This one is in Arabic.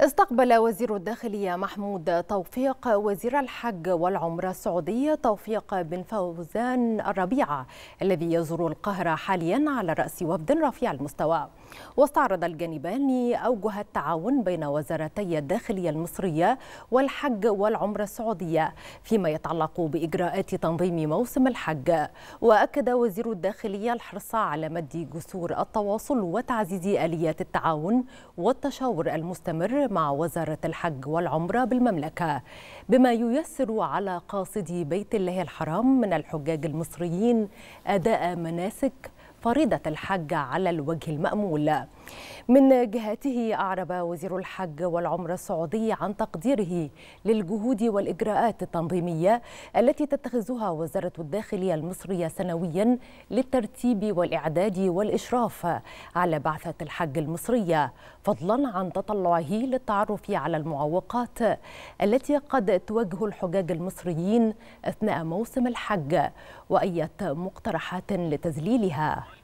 استقبل وزير الداخلية محمود توفيق وزير الحج والعمرة السعودية توفيق بن فوزان الربيعة الذي يزور القاهرة حاليا على رأس وفد رفيع المستوى واستعرض الجانبان أوجه التعاون بين وزارتي الداخلية المصرية والحج والعمرة السعودية فيما يتعلق بإجراءات تنظيم موسم الحج وأكد وزير الداخلية الحرص على مد جسور التواصل وتعزيز آليات التعاون والتشاور المستمر مع وزارة الحج والعمرة بالمملكة بما ييسر على قاصدي بيت الله الحرام من الحجاج المصريين أداء مناسك فريضة الحج على الوجه المأمول من جهته أعرب وزير الحج والعمرة السعودي عن تقديره للجهود والإجراءات التنظيمية التي تتخذها وزارة الداخلية المصرية سنويا للترتيب والإعداد والإشراف على بعثة الحج المصرية فضلا عن تطلعه للتعرف على المعوقات التي قد تواجه الحجاج المصريين أثناء موسم الحج وأية مقترحات لتذليلها